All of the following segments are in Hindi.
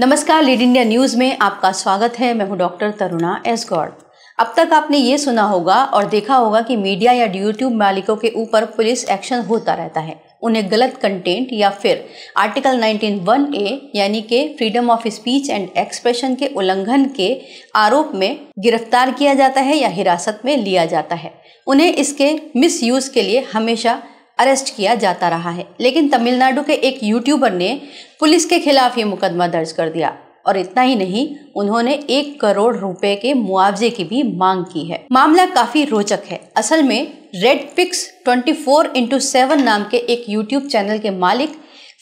नमस्कार लीड इंडिया न्यूज़ में आपका स्वागत है मैं हूं डॉक्टर तरुणा एस गौड़ अब तक आपने ये सुना होगा और देखा होगा कि मीडिया या यूट्यूब मालिकों के ऊपर पुलिस एक्शन होता रहता है उन्हें गलत कंटेंट या फिर आर्टिकल 19.1 ए यानी कि freedom of speech and expression के उल्लंघन के आरोप में गिरफ्तार किया जाता है या हिरासत में लिया जाता है उन्हें इसके मिसयूज़ के लिए हमेशा अरेस्ट किया जाता रहा है लेकिन तमिलनाडु के एक यूट्यूबर ने पुलिस के खिलाफ ये मुकदमा दर्ज कर दिया और इतना ही नहीं उन्होंने एक करोड़ रुपए के मुआवजे की भी मांग की है मामला काफी रोचक है असल में red pix 24 four into seven नाम के एक यूट्यूब चैनल के मालिक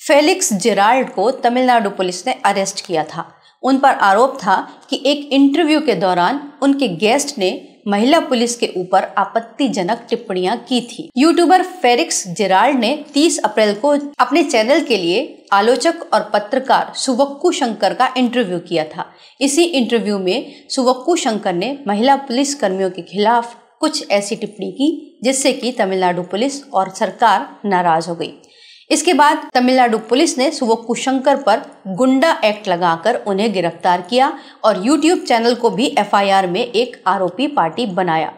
फेलिक्स जेराल्ड को तमिलनाडु पुलिस ने अरेस्ट किया था उन पर आरोप था कि एक इंटरव्यू के दौरान उनके गेस्ट ने महिला पुलिस के ऊपर आपत्तिजनक टिप्पणियां की थी यूट्यूबर फेरिक्स जेराल्ड ने 30 अप्रैल को अपने चैनल के लिए आलोचक और पत्रकार सुवक्कू शंकर का इंटरव्यू किया था इसी इंटरव्यू में सुवक्कू शंकर ने महिला पुलिस कर्मियों के खिलाफ कुछ ऐसी टिप्पणी की जिससे कि तमिलनाडु पुलिस और सरकार नाराज हो गई इसके बाद तमिलनाडु पुलिस ने सुबो कुशंकर पर गुंडा एक्ट लगाकर उन्हें गिरफ्तार किया और यूट्यूब चैनल को भी एफआईआर में एक आरोपी पार्टी बनाया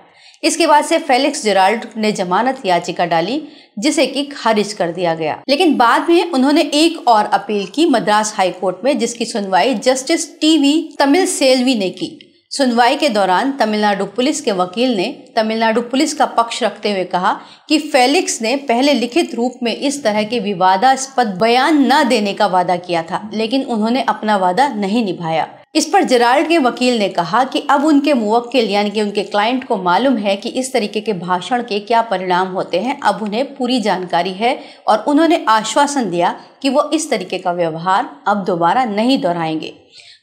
इसके बाद से फेलिक्स जेराल्ड ने जमानत याचिका डाली जिसे कि खारिज कर दिया गया लेकिन बाद में उन्होंने एक और अपील की मद्रास हाई कोर्ट में जिसकी सुनवाई जस्टिस टीवी तमिल सेल्वी ने की सुनवाई के दौरान तमिलनाडु पुलिस के वकील ने तमिलनाडु पुलिस का पक्ष रखते हुए कहा कि फेलिक्स ने पहले लिखित रूप में इस तरह के विवादास्पद बयान न देने का वादा किया था लेकिन उन्होंने अपना वादा नहीं निभाया इस पर जेराल्ड के वकील ने कहा कि अब उनके मुवक्किल यानी कि उनके क्लाइंट को मालूम है कि इस तरीके के भाषण के क्या परिणाम होते हैं अब उन्हें पूरी जानकारी है और उन्होंने आश्वासन दिया कि वो इस तरीके का व्यवहार अब दोबारा नहीं दोहराएंगे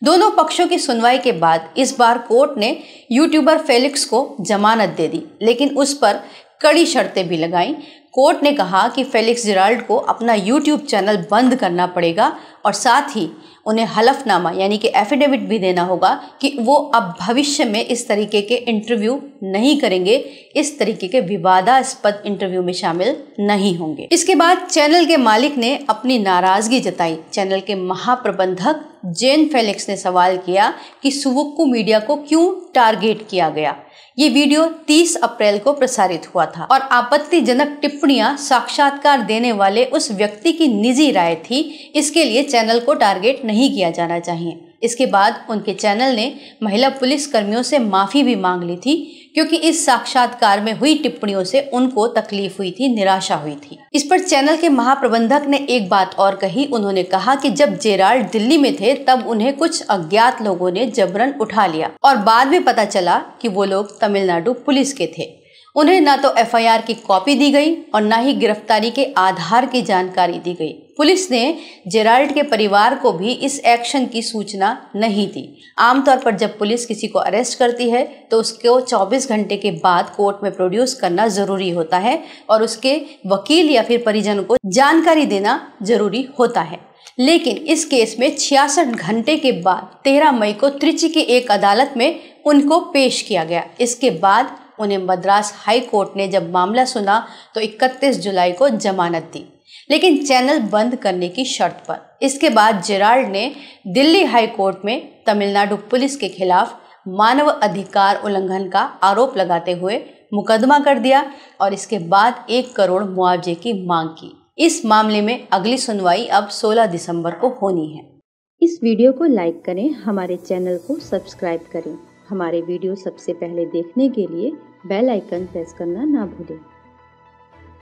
दोनों पक्षों की सुनवाई के बाद इस बार कोर्ट ने यूट्यूबर फेलिक्स को जमानत दे दी लेकिन उस पर कड़ी शर्तें भी लगाईं कोर्ट ने कहा कि फेलिक्स जिराल्ड को अपना यूट्यूब चैनल बंद करना पड़ेगा और साथ ही उन्हें हलफनामा यानी कि एफिडेविट भी देना होगा कि वो अब भविष्य में इस तरीके के इंटरव्यू नहीं करेंगे इस तरीके के विवादास्पद इंटरव्यू में शामिल नहीं होंगे इसके बाद चैनल के मालिक ने अपनी नाराजगी जताई चैनल के महाप्रबंधक जेन फेलिक्स ने सवाल किया कि सुवक्कू मीडिया को क्यों टारगेट किया गया ये वीडियो 30 अप्रैल को प्रसारित हुआ था और आपत्तिजनक टिप्पणियां साक्षात्कार देने वाले उस व्यक्ति की निजी राय थी इसके लिए चैनल को टारगेट नहीं नहीं किया जाना चाहिए इसके बाद उनके चैनल ने महिला पुलिस कर्मियों से माफ़ी भी मांग ली थी क्योंकि इस साक्षात्कार में हुई टिप्पणियों से उनको तकलीफ हुई थी निराशा हुई थी इस पर चैनल के महाप्रबंधक ने एक बात और कही उन्होंने कहा कि जब जेराल दिल्ली में थे तब उन्हें कुछ अज्ञात लोगों ने जबरन उठा लिया और बाद में पता चला कि वो लोग तमिलनाडु पुलिस के थे उन्हें ना तो एफआईआर की कॉपी दी गई और ना ही गिरफ्तारी के आधार की जानकारी दी गई पुलिस ने जेराल्ड के परिवार को भी इस एक्शन की सूचना नहीं दी आमतौर पर जब पुलिस किसी को अरेस्ट करती है तो उसको 24 घंटे के बाद कोर्ट में प्रोड्यूस करना ज़रूरी होता है और उसके वकील या फिर परिजन को जानकारी देना ज़रूरी होता है लेकिन इस केस में छियासठ घंटे के बाद 13 मई को त्रिची की एक अदालत में उनको पेश किया गया इसके बाद उन्हें मद्रास हाई कोर्ट ने जब मामला सुना तो 31 जुलाई को जमानत दी लेकिन चैनल बंद करने की शर्त पर इसके बाद जेराल्ड ने दिल्ली हाई कोर्ट में तमिलनाडु पुलिस के खिलाफ मानव अधिकार उल्लंघन का आरोप लगाते हुए मुकदमा कर दिया और इसके बाद एक करोड़ मुआवजे की मांग की इस मामले में अगली सुनवाई अब 16 दिसंबर को होनी है इस वीडियो को लाइक करें हमारे चैनल को सब्सक्राइब करें हमारे वीडियो सबसे पहले देखने के लिए बेल आइकन प्रेस करना ना भूलें